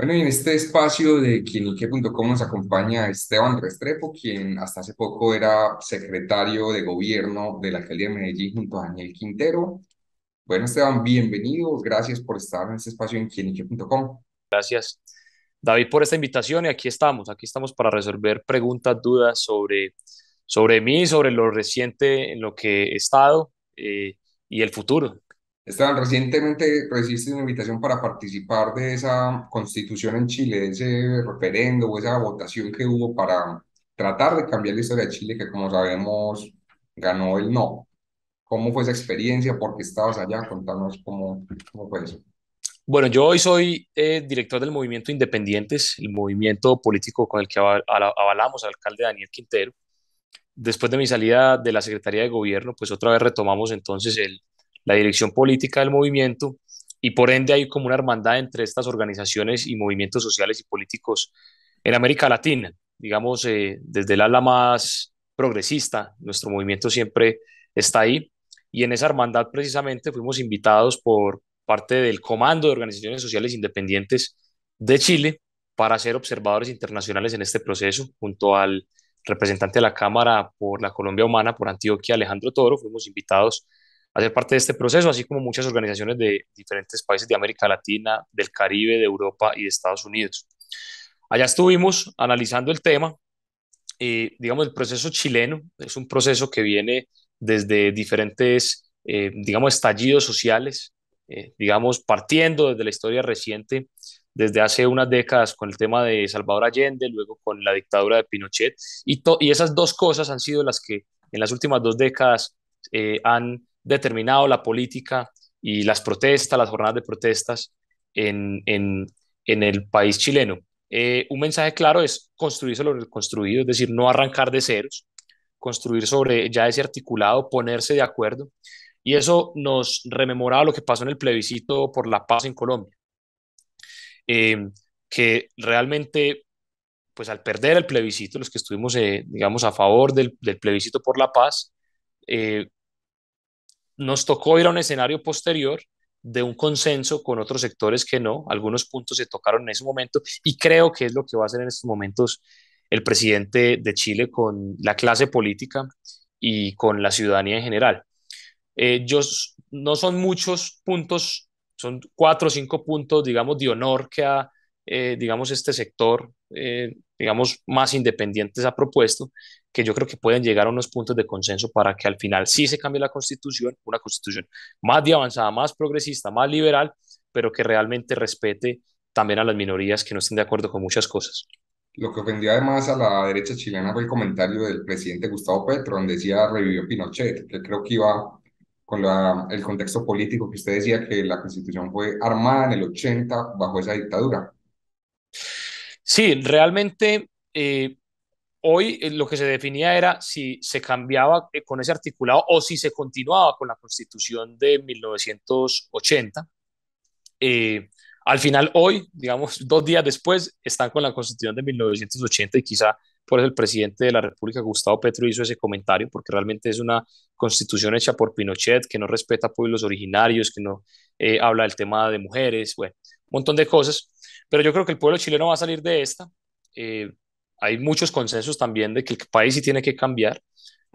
Bueno, y en este espacio de quienique.com nos acompaña Esteban Restrepo, quien hasta hace poco era secretario de gobierno de la alcaldía de Medellín junto a Daniel Quintero. Bueno, Esteban, bienvenidos. Gracias por estar en este espacio en quienique.com. Gracias, David, por esta invitación y aquí estamos. Aquí estamos para resolver preguntas, dudas sobre, sobre mí, sobre lo reciente en lo que he estado eh, y el futuro. Esteban, recientemente recibiste una invitación para participar de esa constitución en Chile, de ese referendo o esa votación que hubo para tratar de cambiar la historia de Chile, que como sabemos ganó el no. ¿Cómo fue esa experiencia? ¿Por qué estabas allá? Contanos cómo, cómo fue eso. Bueno, yo hoy soy eh, director del movimiento Independientes, el movimiento político con el que avalamos al alcalde Daniel Quintero. Después de mi salida de la Secretaría de Gobierno, pues otra vez retomamos entonces el, la dirección política del movimiento y por ende hay como una hermandad entre estas organizaciones y movimientos sociales y políticos en América Latina, digamos, eh, desde el ala más progresista, nuestro movimiento siempre está ahí y en esa hermandad precisamente fuimos invitados por parte del Comando de Organizaciones Sociales Independientes de Chile para ser observadores internacionales en este proceso junto al representante de la Cámara por la Colombia Humana, por Antioquia, Alejandro Toro, fuimos invitados hacer parte de este proceso, así como muchas organizaciones de diferentes países de América Latina, del Caribe, de Europa y de Estados Unidos. Allá estuvimos analizando el tema. digamos, el proceso chileno es un proceso que viene desde diferentes, eh, digamos, estallidos sociales, eh, digamos, partiendo desde la historia reciente, desde hace unas décadas con el tema de Salvador Allende, luego con la dictadura de Pinochet, y, y esas dos cosas han sido las que en las últimas dos décadas eh, han determinado la política y las protestas, las jornadas de protestas en, en, en el país chileno. Eh, un mensaje claro es construir sobre lo construido, es decir, no arrancar de ceros, construir sobre ya ese articulado, ponerse de acuerdo. Y eso nos rememoraba lo que pasó en el plebiscito por la paz en Colombia, eh, que realmente, pues al perder el plebiscito, los que estuvimos, eh, digamos, a favor del, del plebiscito por la paz, eh, nos tocó ir a un escenario posterior de un consenso con otros sectores que no, algunos puntos se tocaron en ese momento y creo que es lo que va a hacer en estos momentos el presidente de Chile con la clase política y con la ciudadanía en general. Eh, no son muchos puntos, son cuatro o cinco puntos, digamos, de honor que ha, eh, digamos, este sector, eh, digamos, más independientes ha propuesto, que yo creo que pueden llegar a unos puntos de consenso para que al final sí se cambie la constitución, una constitución más de avanzada, más progresista, más liberal, pero que realmente respete también a las minorías que no estén de acuerdo con muchas cosas. Lo que ofendió además a la derecha chilena fue el comentario del presidente Gustavo Petro, donde decía revivió Pinochet, que creo que iba con el contexto político que usted decía que la constitución fue armada en el 80 bajo esa dictadura. Sí, realmente eh, Hoy eh, lo que se definía era si se cambiaba eh, con ese articulado o si se continuaba con la constitución de 1980. Eh, al final, hoy, digamos, dos días después, están con la constitución de 1980 y quizá por eso el presidente de la República, Gustavo Petro, hizo ese comentario, porque realmente es una constitución hecha por Pinochet, que no respeta pueblos originarios, que no habla del tema de mujeres, bueno, un montón de cosas. Pero yo creo que el pueblo chileno va a salir de esta hay muchos consensos también de que el país sí tiene que cambiar,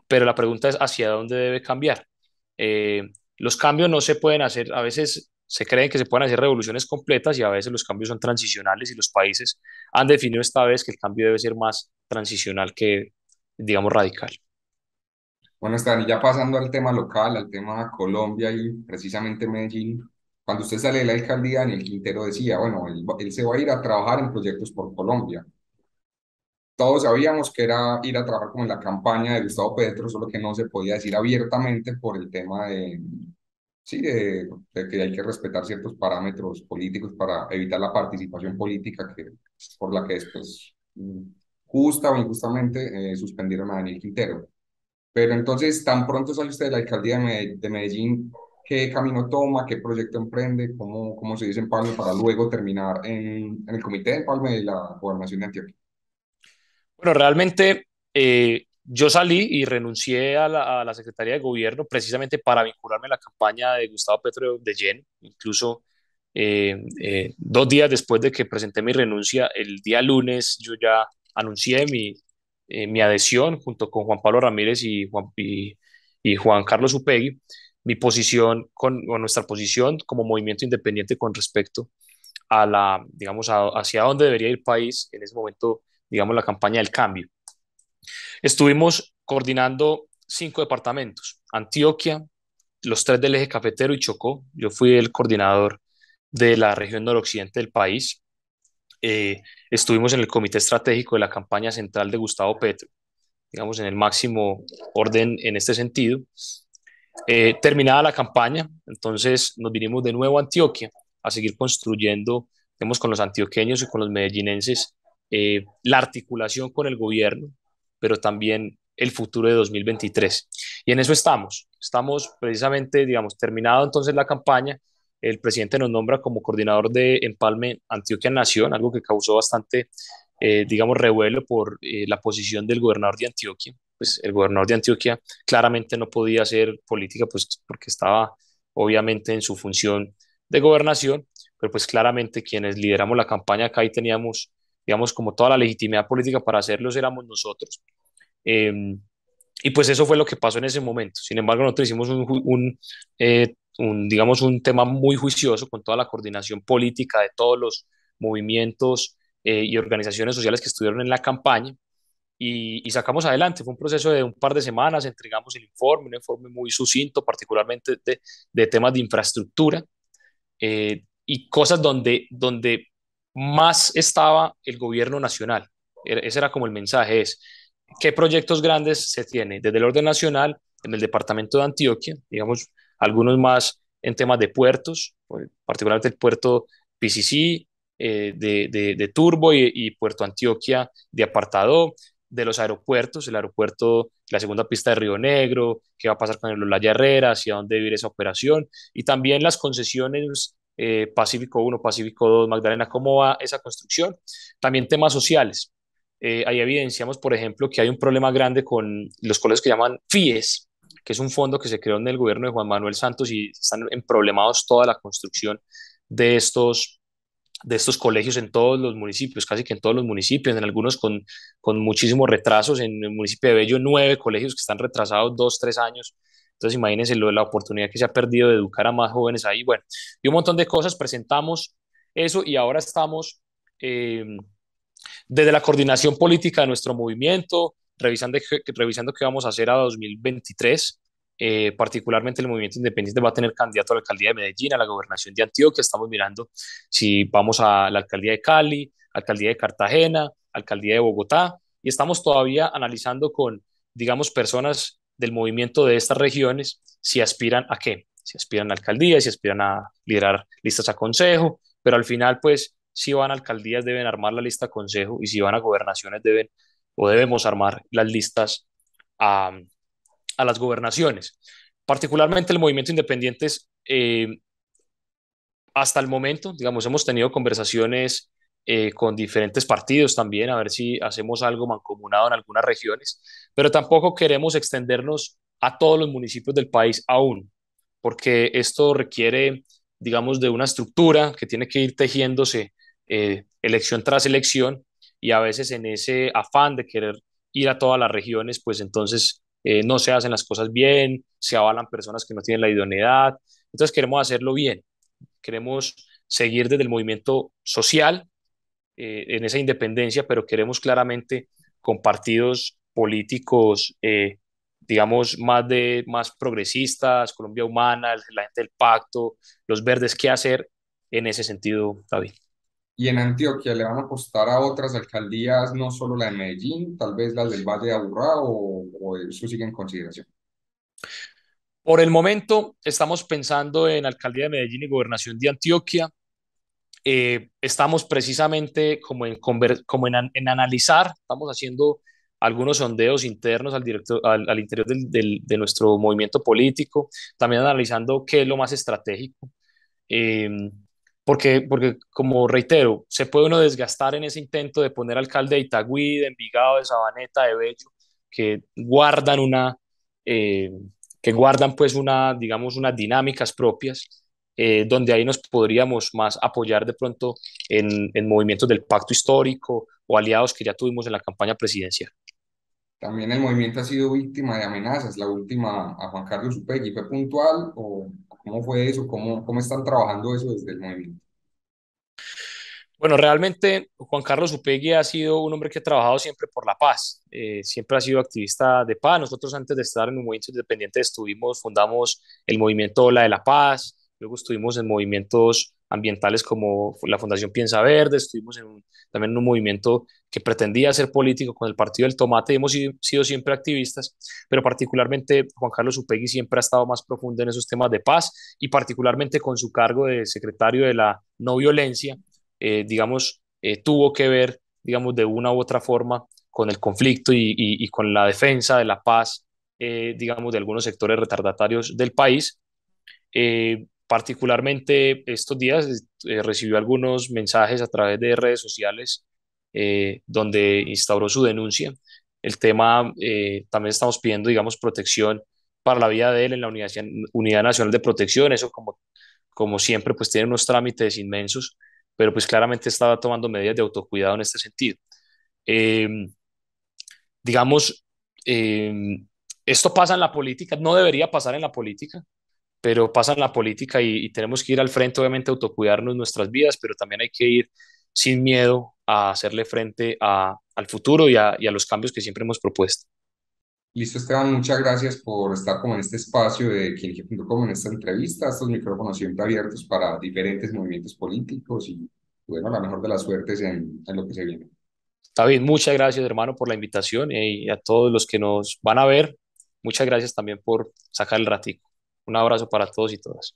pero la pregunta es hacia dónde debe cambiar. Eh, los cambios no se pueden hacer, a veces se creen que se pueden hacer revoluciones completas y a veces los cambios son transicionales y los países han definido esta vez que el cambio debe ser más transicional que, digamos, radical. Bueno, están ya pasando al tema local, al tema Colombia y precisamente Medellín, cuando usted sale de la alcaldía, Daniel Quintero decía, bueno, él se va a ir a trabajar en proyectos por Colombia todos sabíamos que era ir a trabajar como en la campaña de Gustavo Petro, solo que no se podía decir abiertamente por el tema de, sí, de, que hay que respetar ciertos parámetros políticos para evitar la participación política que, por la que después, justa o injustamente, eh, suspendieron a Daniel Quintero. Pero entonces, tan pronto sale usted de la alcaldía de Medellín, ¿qué camino toma? ¿Qué proyecto emprende? ¿Cómo, cómo se dice en Palme para luego terminar en, el comité de Palme de la gobernación de Antioquia? Bueno, realmente eh, yo salí y renuncié a la, a la, Secretaría de Gobierno precisamente para vincularme a la campaña de Gustavo Petro de Yen. Incluso eh, eh, dos días después de que presenté mi renuncia, el día lunes yo ya anuncié mi, mi adhesión junto con Juan Pablo Ramírez y Juan, y, Juan Carlos Upegui, mi posición con, nuestra posición como movimiento independiente con respecto a la, digamos, a, hacia dónde debería ir el país en ese momento digamos, la campaña del cambio. Estuvimos coordinando cinco departamentos, Antioquia, los tres del eje cafetero y Chocó. Yo fui el coordinador de la región noroccidente del país. Eh, estuvimos en el comité estratégico de la campaña central de Gustavo Petro, digamos, en el máximo orden en este sentido. Eh, terminada la campaña, entonces nos vinimos de nuevo a Antioquia a seguir construyendo, vemos con los antioqueños y con los medellinenses, eh, la articulación con el gobierno, pero también el futuro de 2023. Y en eso estamos. Estamos precisamente, digamos, terminado entonces la campaña. El presidente nos nombra como coordinador de Empalme Antioquia Nación, algo que causó bastante, eh, digamos, revuelo por eh, la posición del gobernador de Antioquia. Pues el gobernador de Antioquia claramente no podía hacer política, pues porque estaba obviamente en su función de gobernación, pero pues claramente quienes lideramos la campaña acá y teníamos digamos, como toda la legitimidad política para hacerlos éramos nosotros. Em, y pues eso fue lo que pasó en ese momento. Sin embargo, nosotros hicimos un, eh, digamos, un tema muy juicioso con toda la coordinación política de todos los movimientos eh, y organizaciones sociales que estuvieron en la campaña y, sacamos adelante. Fue un proceso de un par de semanas, entregamos el informe, un informe muy sucinto, particularmente de, temas de infraestructura eh, y cosas donde, donde más estaba el gobierno nacional. Er, ese era como el mensaje, es qué proyectos grandes se tiene desde el orden nacional en el departamento de Antioquia, digamos, algunos más en temas de puertos, pues, particularmente el puerto PCC eh, de, de, Turbo y, Puerto Antioquia de Apartado, de los aeropuertos, el aeropuerto, la segunda pista de Río Negro, qué va a pasar con el Lola Herrera, hacia dónde ir esa operación, y también las concesiones eh, Pacífico 1, Pacífico 2, Magdalena, cómo va esa construcción. También temas sociales. Eh, ahí evidenciamos, por ejemplo, que hay un problema grande con los colegios que llaman FIES, que es un fondo que se creó en el gobierno de Juan Manuel Santos y están en problemados toda la construcción de estos de estos colegios en todos los municipios, casi que en todos los municipios, en algunos con, con muchísimos retrasos, en el municipio de Bello nueve colegios que están retrasados dos, tres años entonces imagínense la oportunidad que se ha perdido de educar a más jóvenes ahí. Bueno, y un montón de cosas, presentamos eso y ahora estamos em, desde la coordinación política de nuestro movimiento, revisando, revisando qué vamos a hacer a 2023. Eh, particularmente el movimiento independiente va a tener candidato a la alcaldía de Medellín, a la gobernación de Antioquia, estamos mirando si vamos a la alcaldía de Cali, alcaldía de Cartagena, alcaldía de Bogotá, y estamos todavía analizando con, digamos, personas del movimiento de estas regiones, si aspiran a qué, si aspiran a alcaldías, si aspiran a liderar listas a consejo, pero al final, pues, si van a alcaldías deben armar la lista a consejo y si van a gobernaciones deben o debemos armar las listas a, las gobernaciones. Particularmente el movimiento independientes, eh, hasta el momento, digamos, hemos tenido conversaciones eh, con diferentes partidos también, a ver si hacemos algo mancomunado en algunas regiones, pero tampoco queremos extendernos a todos los municipios del país aún, porque esto requiere, digamos, de una estructura que tiene que ir tejiéndose eh, elección tras elección y a veces en ese afán de querer ir a todas las regiones, pues entonces eh, no se hacen las cosas bien, se avalan personas que no tienen la idoneidad, entonces queremos hacerlo bien, queremos seguir desde el movimiento social eh, en esa independencia, pero queremos claramente con partidos políticos, eh, digamos, más, de, más progresistas, Colombia Humana, la gente del pacto, los verdes, ¿qué hacer en ese sentido, David? Y en Antioquia le van a apostar a otras alcaldías, no solo la de Medellín, tal vez las del Valle de Aburrá, o eso sigue en consideración. Por el momento estamos pensando en Alcaldía de Medellín y Gobernación de Antioquia. Eh, estamos precisamente como, en, como en, en, analizar, estamos haciendo algunos sondeos internos al, director al, al interior del, del, de nuestro movimiento político, también analizando qué es lo más estratégico. Eh, porque, porque, como reitero, se puede uno desgastar en ese intento de poner alcalde de Itagüí, de Envigado, de Sabaneta, de Bello, que guardan una, eh, que guardan pues una, digamos, unas dinámicas propias, eh, donde ahí nos podríamos más apoyar de pronto en, en, movimientos del pacto histórico o aliados que ya tuvimos en la campaña presidencial. También el movimiento ha sido víctima de amenazas. La última a Juan Carlos Upegui fue puntual o cómo fue eso, cómo, cómo están trabajando eso desde el movimiento. Bueno, realmente Juan Carlos Upegui ha sido un hombre que ha trabajado siempre por la paz, eh, siempre ha sido activista de paz. Nosotros antes de estar en un movimiento independiente estuvimos, fundamos el movimiento La de la Paz, Luego estuvimos en movimientos ambientales como la Fundación Piensa Verde, estuvimos en también en un movimiento que pretendía ser político con el Partido del Tomate, hemos sido, siempre activistas, pero particularmente Juan Carlos Upegui siempre ha estado más profundo en esos temas de paz y particularmente con su cargo de secretario de la no violencia, eh, digamos, eh, tuvo que ver, digamos, de una u otra forma con el conflicto y, con la defensa de la paz, eh, digamos, de algunos sectores retardatarios del país. Eh, particularmente estos días eh, recibió algunos mensajes a través de redes sociales eh, donde instauró su denuncia. El tema, eh, también estamos pidiendo, digamos, protección para la vida de él en la Unidad, Nacional de Protección. Eso, como, como siempre, pues tiene unos trámites inmensos, pero pues claramente estaba tomando medidas de autocuidado en este sentido. Em, digamos, em, esto pasa en la política, no debería pasar en la política, pero pasa en la política y, tenemos que ir al frente, obviamente, autocuidarnos nuestras vidas, pero también hay que ir sin miedo a hacerle frente a, al futuro y a, a los cambios que siempre hemos propuesto. Listo, Esteban, muchas gracias por estar como en este espacio de como en esta entrevista, estos micrófonos siempre abiertos para diferentes movimientos políticos y, bueno, la mejor de las suertes en, en lo que se viene. Está bien, muchas gracias, hermano, por la invitación eh, y a todos los que nos van a ver, muchas gracias también por sacar el ratico. Un abrazo para todos y todas.